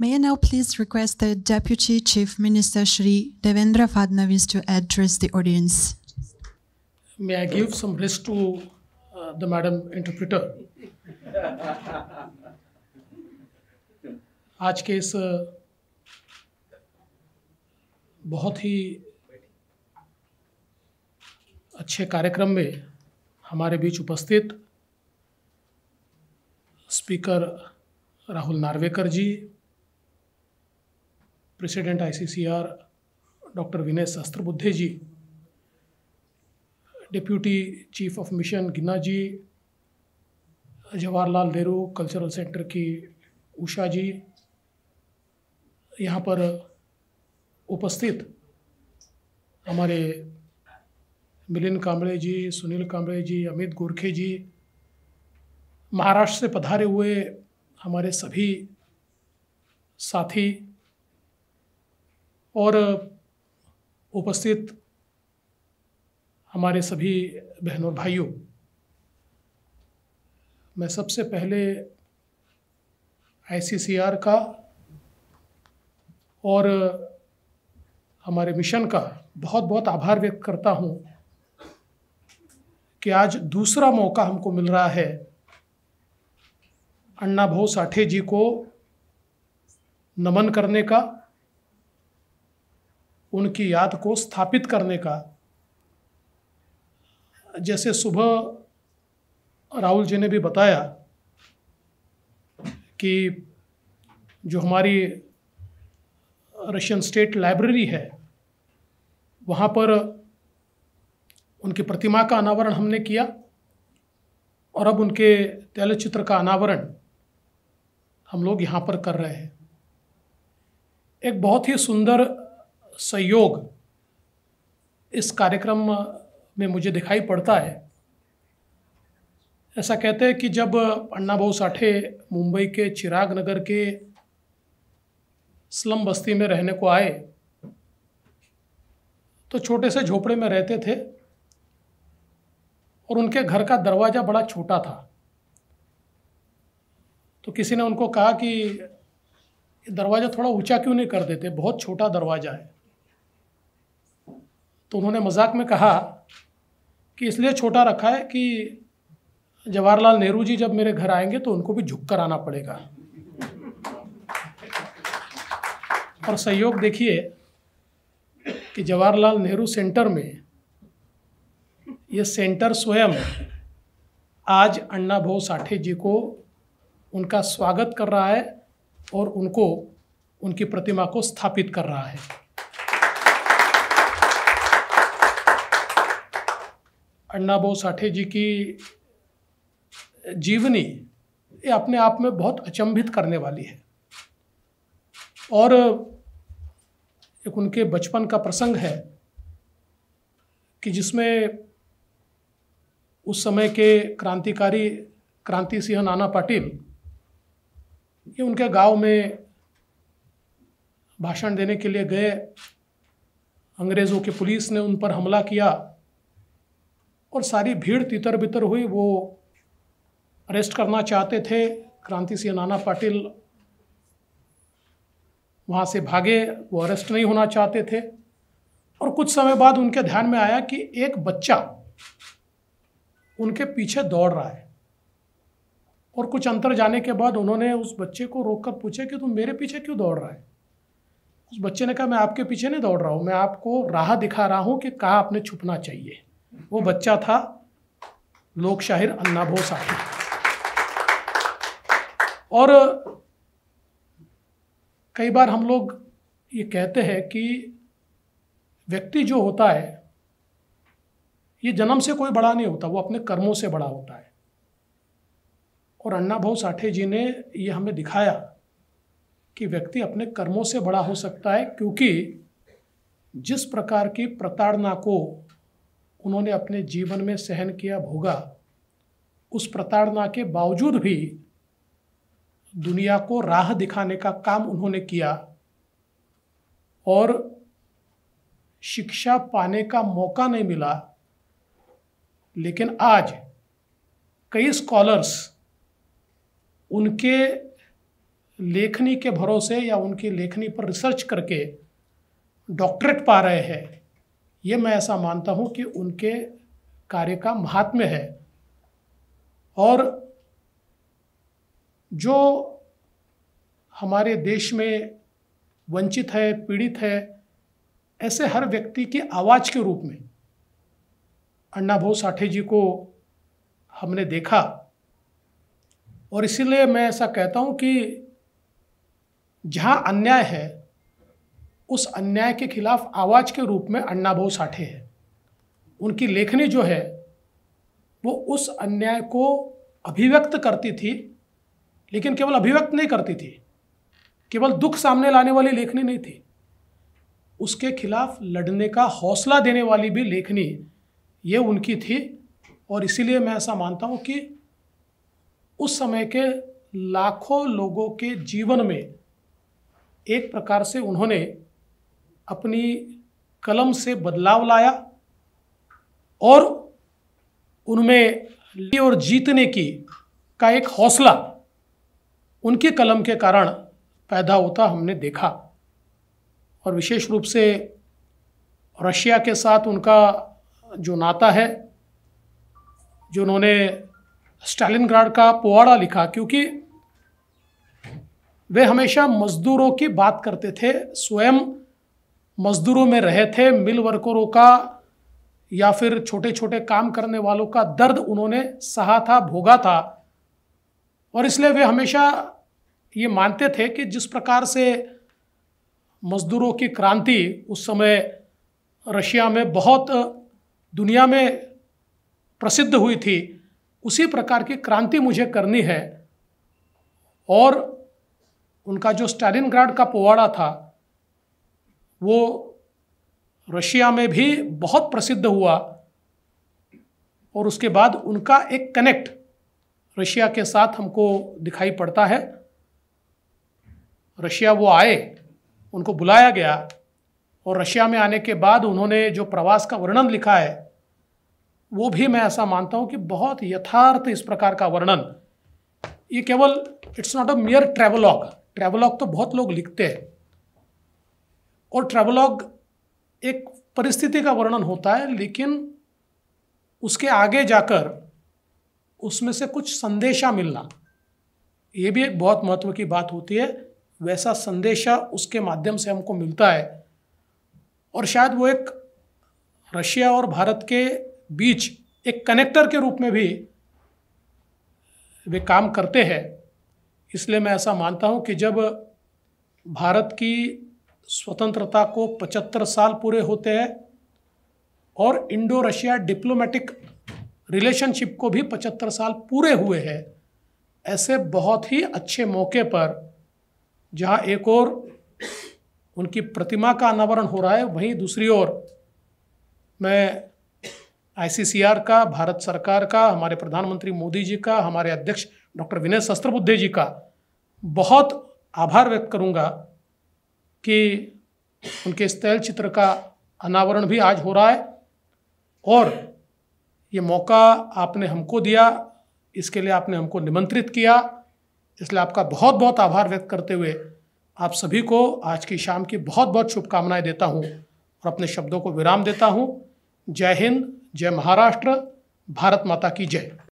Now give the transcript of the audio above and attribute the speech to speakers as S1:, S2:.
S1: May I now please request the Deputy Chief Minister Shri Devendra Fadnavis to address the audience. May I give some rest to uh, the Madam Interpreter. आज के इस बहुत ही अच्छे कार्यक्रम में हमारे बीच उपस्थित speaker Rahul Narwekar ji president ICCR doctor Vinay Sahasrabuddhe ji deputy chief of mission Ginna ji Jawaharlal Nehru cultural centre की उषा जी यहाँ पर उपस्थित हमारे मिलिन कांबड़े जी सुनील कांबड़े जी अमित गोरखे जी महाराष्ट्र से पधारे हुए हमारे सभी साथी और उपस्थित हमारे सभी बहनों भाइयों मैं सबसे पहले आई का और हमारे मिशन का बहुत बहुत आभार व्यक्त करता हूँ कि आज दूसरा मौका हमको मिल रहा है अन्ना भाऊ साठे जी को नमन करने का उनकी याद को स्थापित करने का जैसे सुबह राहुल जी ने भी बताया कि जो हमारी रशियन स्टेट लाइब्रेरी है वहाँ पर उनकी प्रतिमा का अनावरण हमने किया और अब उनके तैलचित्र का अनावरण हम लोग यहाँ पर कर रहे हैं एक बहुत ही सुंदर सहयोग इस कार्यक्रम में मुझे दिखाई पड़ता है ऐसा कहते हैं कि जब भाऊ साठे मुंबई के चिराग नगर के स्लम बस्ती में रहने को आए तो छोटे से झोपड़े में रहते थे और उनके घर का दरवाज़ा बड़ा छोटा था तो किसी ने उनको कहा कि दरवाज़ा थोड़ा ऊंचा क्यों नहीं कर देते बहुत छोटा दरवाज़ा है तो उन्होंने मजाक में कहा कि इसलिए छोटा रखा है कि जवाहरलाल नेहरू जी जब मेरे घर आएंगे तो उनको भी झुक कर आना पड़ेगा और सहयोग देखिए कि जवाहरलाल नेहरू सेंटर में यह सेंटर स्वयं आज अण्णा भाऊ साठे जी को उनका स्वागत कर रहा है और उनको उनकी प्रतिमा को स्थापित कर रहा है अन्ना भाऊ साठे जी की जीवनी ये अपने आप में बहुत अचंभित करने वाली है और एक उनके बचपन का प्रसंग है कि जिसमें उस समय के क्रांतिकारी क्रांति सिंह नाना पाटिल ये उनके गांव में भाषण देने के लिए गए अंग्रेज़ों की पुलिस ने उन पर हमला किया और सारी भीड़ तितर बितर हुई वो अरेस्ट करना चाहते थे क्रांति सिंह नाना पाटिल वहाँ से भागे वो अरेस्ट नहीं होना चाहते थे और कुछ समय बाद उनके ध्यान में आया कि एक बच्चा उनके पीछे दौड़ रहा है और कुछ अंतर जाने के बाद उन्होंने उस बच्चे को रोक कर पूछा कि तुम मेरे पीछे क्यों दौड़ रहा है उस बच्चे ने कहा मैं आपके पीछे नहीं दौड़ रहा हूँ मैं आपको राह दिखा रहा हूँ कि कहाँ आपने छुपना चाहिए वो बच्चा था लोक शाहिर अन्ना भो साहिब और कई बार हम लोग ये कहते हैं कि व्यक्ति जो होता है ये जन्म से कोई बड़ा नहीं होता वो अपने कर्मों से बड़ा होता है और अन्ना भाव साठे जी ने ये हमें दिखाया कि व्यक्ति अपने कर्मों से बड़ा हो सकता है क्योंकि जिस प्रकार की प्रताड़ना को उन्होंने अपने जीवन में सहन किया भोगा उस प्रताड़ना के बावजूद भी दुनिया को राह दिखाने का काम उन्होंने किया और शिक्षा पाने का मौका नहीं मिला लेकिन आज कई स्कॉलर्स उनके लेखनी के भरोसे या उनकी लेखनी पर रिसर्च करके डॉक्टरेट पा रहे हैं ये मैं ऐसा मानता हूँ कि उनके कार्य का महात्म्य है और जो हमारे देश में वंचित है पीड़ित है ऐसे हर व्यक्ति की आवाज़ के रूप में अण्णा भाऊ साठे जी को हमने देखा और इसीलिए मैं ऐसा कहता हूँ कि जहाँ अन्याय है उस अन्याय के खिलाफ आवाज़ के रूप में भाऊ साठे है उनकी लेखनी जो है वो उस अन्याय को अभिव्यक्त करती थी लेकिन केवल अभिव्यक्त नहीं करती थी केवल दुख सामने लाने वाली लेखनी नहीं थी उसके खिलाफ लड़ने का हौसला देने वाली भी लेखनी ये उनकी थी और इसीलिए मैं ऐसा मानता हूँ कि उस समय के लाखों लोगों के जीवन में एक प्रकार से उन्होंने अपनी कलम से बदलाव लाया और उनमें और जीतने की का एक हौसला उनके कलम के कारण पैदा होता हमने देखा और विशेष रूप से रशिया के साथ उनका जो नाता है जो उन्होंने स्टालिन का पोवाड़ा लिखा क्योंकि वे हमेशा मज़दूरों की बात करते थे स्वयं मज़दूरों में रहे थे मिल वर्करों का या फिर छोटे छोटे काम करने वालों का दर्द उन्होंने सहा था भोगा था और इसलिए वे हमेशा ये मानते थे कि जिस प्रकार से मज़दूरों की क्रांति उस समय रशिया में बहुत दुनिया में प्रसिद्ध हुई थी उसी प्रकार की क्रांति मुझे करनी है और उनका जो स्टालिनग्राड का पोवाड़ा था वो रशिया में भी बहुत प्रसिद्ध हुआ और उसके बाद उनका एक कनेक्ट रशिया के साथ हमको दिखाई पड़ता है रशिया वो आए उनको बुलाया गया और रशिया में आने के बाद उन्होंने जो प्रवास का वर्णन लिखा है वो भी मैं ऐसा मानता हूँ कि बहुत यथार्थ इस प्रकार का वर्णन ये केवल it's not a mere travelogue travelogue तो बहुत लोग लिखते हैं और ट्रेवलॉग एक परिस्थिति का वर्णन होता है लेकिन उसके आगे जाकर उसमें से कुछ संदेशा मिलना ये भी एक बहुत महत्व की बात होती है वैसा संदेशा उसके माध्यम से हमको मिलता है और शायद वो एक रशिया और भारत के बीच एक कनेक्टर के रूप में भी वे काम करते हैं इसलिए मैं ऐसा मानता हूँ कि जब भारत की स्वतंत्रता को 75 साल पूरे होते हैं और इंडो रशिया डिप्लोमेटिक रिलेशनशिप को भी 75 साल पूरे हुए हैं ऐसे बहुत ही अच्छे मौके पर जहां एक और उनकी प्रतिमा का अनावरण हो रहा है वहीं दूसरी ओर मैं आईसीसीआर का भारत सरकार का हमारे प्रधानमंत्री मोदी जी का हमारे अध्यक्ष डॉक्टर विनय शस्त्रबुद्धे जी का बहुत आभार व्यक्त करूंगा कि उनके इस तैल चित्र का अनावरण भी आज हो रहा है और ये मौका आपने हमको दिया इसके लिए आपने हमको निमंत्रित किया इसलिए आपका बहुत बहुत आभार व्यक्त करते हुए आप सभी को आज की शाम की बहुत बहुत शुभकामनाएं देता हूँ और अपने शब्दों को विराम देता हूँ जय हिंद जय महाराष्ट्र भारत माता की जय